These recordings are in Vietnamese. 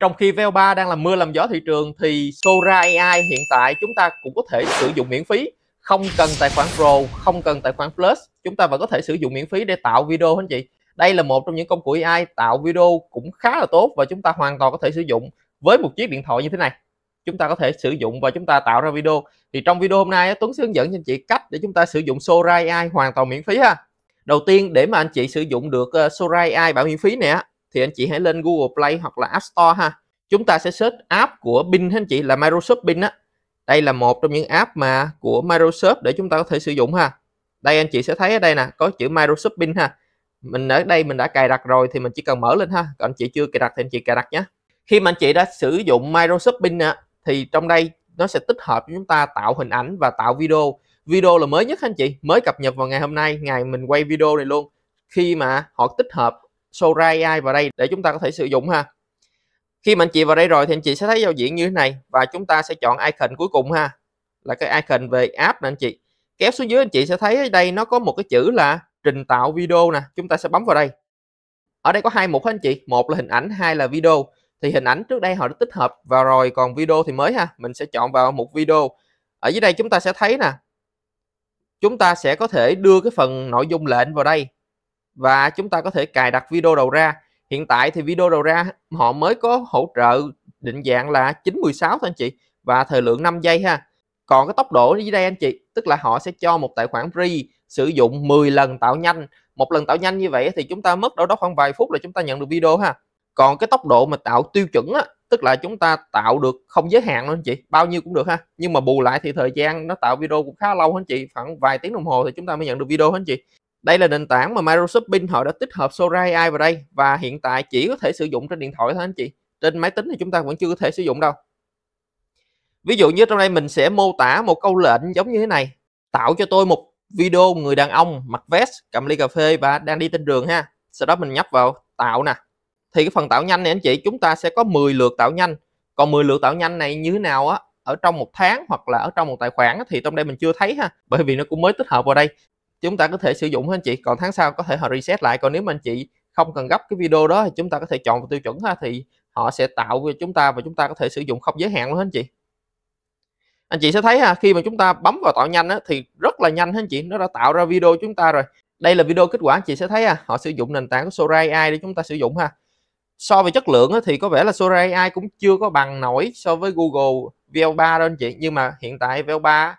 trong khi VO3 đang làm mưa làm gió thị trường thì Sora AI hiện tại chúng ta cũng có thể sử dụng miễn phí không cần tài khoản Pro không cần tài khoản Plus chúng ta vẫn có thể sử dụng miễn phí để tạo video anh chị đây là một trong những công cụ AI tạo video cũng khá là tốt và chúng ta hoàn toàn có thể sử dụng với một chiếc điện thoại như thế này chúng ta có thể sử dụng và chúng ta tạo ra video thì trong video hôm nay Tuấn sẽ hướng dẫn cho anh chị cách để chúng ta sử dụng Sora AI hoàn toàn miễn phí ha đầu tiên để mà anh chị sử dụng được ờ, Sora AI bản miễn phí nè thì anh chị hãy lên Google Play hoặc là App Store ha chúng ta sẽ search app của Bing anh chị là Microsoft Bing á đây là một trong những app mà của Microsoft để chúng ta có thể sử dụng ha đây anh chị sẽ thấy ở đây nè có chữ Microsoft Bing ha mình ở đây mình đã cài đặt rồi thì mình chỉ cần mở lên ha còn anh chị chưa cài đặt thì anh chị cài đặt nhé khi mà anh chị đã sử dụng Microsoft Bing á thì trong đây nó sẽ tích hợp chúng ta tạo hình ảnh và tạo video video là mới nhất anh chị mới cập nhật vào ngày hôm nay ngày mình quay video này luôn khi mà họ tích hợp Sorai AI vào đây để chúng ta có thể sử dụng ha khi mà anh chị vào đây rồi thì anh chị sẽ thấy giao diện như thế này và chúng ta sẽ chọn icon cuối cùng ha là cái icon về app nè anh chị kéo xuống dưới anh chị sẽ thấy ở đây nó có một cái chữ là trình tạo video nè chúng ta sẽ bấm vào đây ở đây có hai mục hết anh chị một là hình ảnh hai là video thì hình ảnh trước đây họ đã tích hợp vào rồi còn video thì mới ha mình sẽ chọn vào mục video ở dưới đây chúng ta sẽ thấy nè chúng ta sẽ có thể đưa cái phần nội dung lệnh vào đây và chúng ta có thể cài đặt video đầu ra hiện tại thì video đầu ra họ mới có hỗ trợ định dạng là 916 thôi anh chị và thời lượng 5 giây ha còn cái tốc độ dưới đây anh chị tức là họ sẽ cho một tài khoản free sử dụng 10 lần tạo nhanh một lần tạo nhanh như vậy thì chúng ta mất đâu đó khoảng vài phút là chúng ta nhận được video ha còn cái tốc độ mà tạo tiêu chuẩn á tức là chúng ta tạo được không giới hạn luôn anh chị bao nhiêu cũng được ha nhưng mà bù lại thì thời gian nó tạo video cũng khá lâu anh chị khoảng vài tiếng đồng hồ thì chúng ta mới nhận được video anh chị đây là nền tảng mà Microsoft Bing họ đã tích hợp Sora AI vào đây và hiện tại chỉ có thể sử dụng trên điện thoại thôi anh chị trên máy tính thì chúng ta vẫn chưa có thể sử dụng đâu ví dụ như trong đây mình sẽ mô tả một câu lệnh giống như thế này tạo cho tôi một video người đàn ông mặc vest cầm ly cà phê và đang đi trên đường ha sau đó mình nhấp vào tạo nè thì cái phần tạo nhanh này anh chị chúng ta sẽ có 10 lượt tạo nhanh còn 10 lượt tạo nhanh này như thế nào á ở trong một tháng hoặc là ở trong một tài khoản thì trong đây mình chưa thấy ha bởi vì nó cũng mới tích hợp vào đây chúng ta có thể sử dụng hết anh chị còn tháng sau có thể họ reset lại còn nếu mà anh chị không cần gấp cái video đó thì chúng ta có thể chọn tiêu chuẩn ha thì họ sẽ tạo cho chúng ta và chúng ta có thể sử dụng không giới hạn luôn hết anh chị anh chị sẽ thấy ha khi mà chúng ta bấm vào tạo nhanh á, thì rất là nhanh hết anh chị nó đã tạo ra video chúng ta rồi đây là video kết quả anh chị sẽ thấy ha họ sử dụng nền tảng của Sora AI để chúng ta sử dụng ha so với chất lượng á, thì có vẻ là Sora AI cũng chưa có bằng nổi so với Google VL3 đâu anh chị nhưng mà hiện tại VL3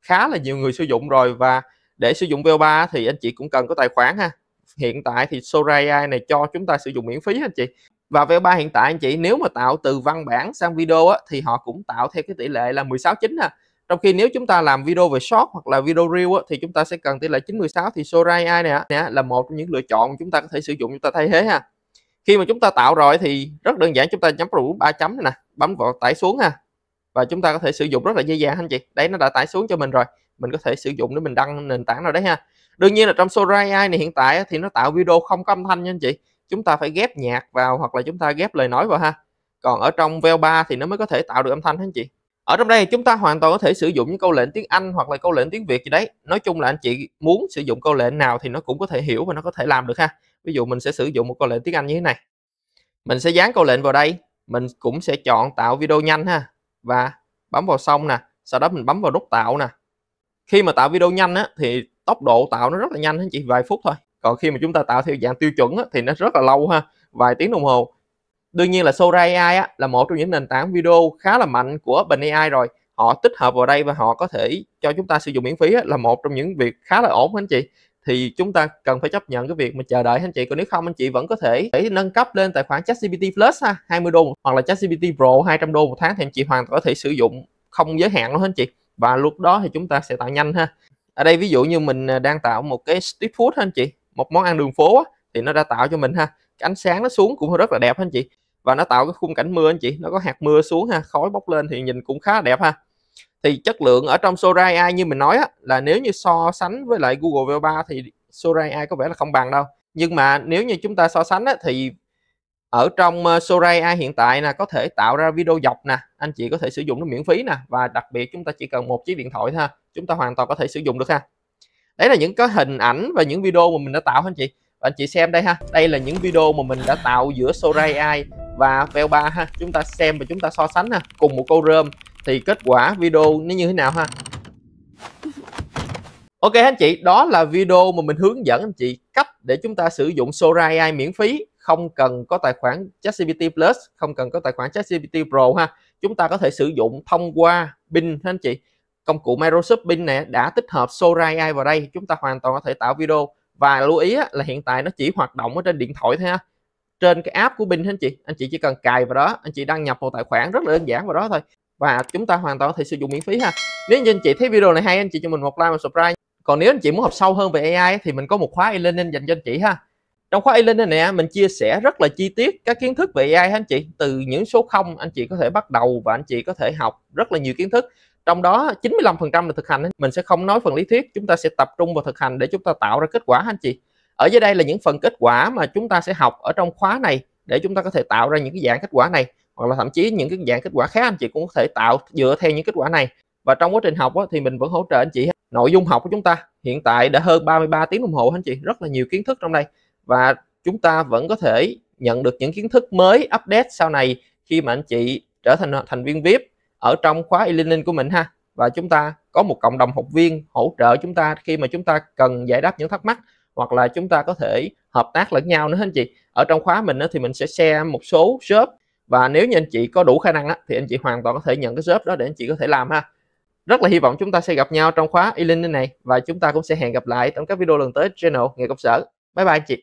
khá là nhiều người sử dụng rồi và để sử dụng VO3 thì anh chị cũng cần có tài khoản ha hiện tại thì Sora AI này cho chúng ta sử dụng miễn phí anh chị và VO3 hiện tại anh chị nếu mà tạo từ văn bản sang video á, thì họ cũng tạo theo cái tỷ lệ là 16 9 ha trong khi nếu chúng ta làm video về short hoặc là video real á, thì chúng ta sẽ cần tỷ lệ 916 thì Sora AI này, là một trong những lựa chọn chúng ta có thể sử dụng chúng ta thay thế ha khi mà chúng ta tạo rồi thì rất đơn giản chúng ta nhắm vào ba chấm này nè bấm vào tải xuống ha và chúng ta có thể sử dụng rất là dễ dàng anh chị đấy nó đã tải xuống cho mình rồi mình có thể sử dụng để mình đăng nền tảng rồi đấy ha đương nhiên là trong Sora AI này hiện tại thì nó tạo video không có âm thanh nha anh chị chúng ta phải ghép nhạc vào hoặc là chúng ta ghép lời nói vào ha còn ở trong Veo 3 thì nó mới có thể tạo được âm thanh hả anh chị ở trong đây chúng ta hoàn toàn có thể sử dụng những câu lệnh tiếng Anh hoặc là câu lệnh tiếng Việt gì đấy nói chung là anh chị muốn sử dụng câu lệnh nào thì nó cũng có thể hiểu và nó có thể làm được ha ví dụ mình sẽ sử dụng một câu lệnh tiếng Anh như thế này mình sẽ dán câu lệnh vào đây mình cũng sẽ chọn tạo video nhanh ha và bấm vào xong nè sau đó mình bấm vào nút tạo nè khi mà tạo video nhanh á, thì tốc độ tạo nó rất là nhanh chỉ vài phút thôi còn khi mà chúng ta tạo theo dạng tiêu chuẩn á, thì nó rất là lâu ha vài tiếng đồng hồ đương nhiên là Sora AI á, là một trong những nền tảng video khá là mạnh của OpenAI rồi họ tích hợp vào đây và họ có thể cho chúng ta sử dụng miễn phí á, là một trong những việc khá là ổn anh chị thì chúng ta cần phải chấp nhận cái việc mà chờ đợi anh chị còn nếu không anh chị vẫn có thể để nâng cấp lên tài khoản ChatGPT Plus ha 20 đô hoặc là ChatGPT Pro 200 đô một tháng thì anh chị hoàn toàn có thể sử dụng không giới hạn luôn anh chị và lúc đó thì chúng ta sẽ tạo nhanh ha ở đây ví dụ như mình à, đang tạo một cái street food ha anh chị một món ăn đường phố á, thì nó đã tạo cho mình ha cái ánh sáng nó xuống cũng rất là đẹp ha anh chị và nó tạo cái khung cảnh mưa anh chị nó có hạt mưa xuống ha khói bốc lên thì nhìn cũng khá là đẹp ha thì chất lượng ở trong Sora AI như mình nói á, là nếu như so sánh với lại Google VO3 thì Sora AI có vẻ là không bằng đâu nhưng mà nếu như chúng ta so sánh á, thì ở trong ờ, Sorai AI hiện tại là có thể tạo ra video dọc nè anh chị có thể sử dụng nó miễn phí nè và đặc biệt chúng ta chỉ cần một chiếc điện thoại thôi chúng ta hoàn toàn có thể sử dụng được ha đấy là những cái hình ảnh và những video mà mình đã tạo anh chị và anh chị xem đây ha đây là những video mà mình đã tạo giữa Sorai AI và Veo 3 ha chúng ta xem và chúng ta so sánh ha cùng một câu rơm thì kết quả video nó như thế nào ha Ok anh chị, đó là video mà mình hướng dẫn anh chị cách để chúng ta sử dụng Sora AI miễn phí không cần có tài khoản ChatGPT Plus không cần có tài khoản ChatGPT Pro ha chúng ta có thể sử dụng thông qua pin ha anh chị công cụ Microsoft Bing nè đã tích hợp Sora AI vào đây chúng ta hoàn toàn có thể tạo video và lưu ý là hiện tại nó chỉ hoạt động ở trên điện thoại thôi ha trên cái app của Bing anh chị anh chị chỉ cần cài vào đó anh chị đăng nhập một tài khoản rất là đơn giản vào đó thôi và chúng ta hoàn toàn có thể sử dụng miễn phí ha nếu như anh chị thấy video này hay anh chị cho mình một like và subscribe còn nếu anh chị muốn học sâu hơn về AI thì mình có một khóa e-learning dành cho anh chị ha trong khóa e-learning này mình chia sẻ rất là chi tiết các kiến thức về AI anh chị từ những số không anh chị có thể bắt đầu và anh chị có thể học rất là nhiều kiến thức trong đó 95% là thực hành mình sẽ không nói phần lý thuyết chúng ta sẽ tập trung vào thực hành để chúng ta tạo ra kết quả anh chị ở dưới đây là những phần kết quả mà chúng ta sẽ học ở trong khóa này để chúng ta có thể tạo ra những cái dạng kết quả này hoặc là thậm chí những cái dạng kết quả khác anh chị cũng có thể tạo dựa theo những kết quả này và trong quá trình học thì mình vẫn hỗ trợ anh chị nội dung học của chúng ta hiện tại đã hơn 33 tiếng đồng hồ anh chị rất là nhiều kiến thức trong đây và chúng ta vẫn có thể nhận được những kiến thức mới update sau này khi mà anh chị trở thành thành viên VIP ở trong khóa e-learning của mình ha và chúng ta có một cộng đồng học viên hỗ trợ chúng ta khi mà chúng ta cần giải đáp những thắc mắc hoặc là chúng ta có thể hợp tác lẫn nhau nữa anh chị ở trong khóa mình thì mình sẽ share một số shop và nếu như anh chị có đủ khả năng thì anh chị hoàn toàn có thể nhận cái shop đó để anh chị có thể làm ha rất là hy vọng chúng ta sẽ gặp nhau trong khóa e-learning này và chúng ta cũng sẽ hẹn gặp lại trong các video lần tới channel nghề công sở bye bye anh chị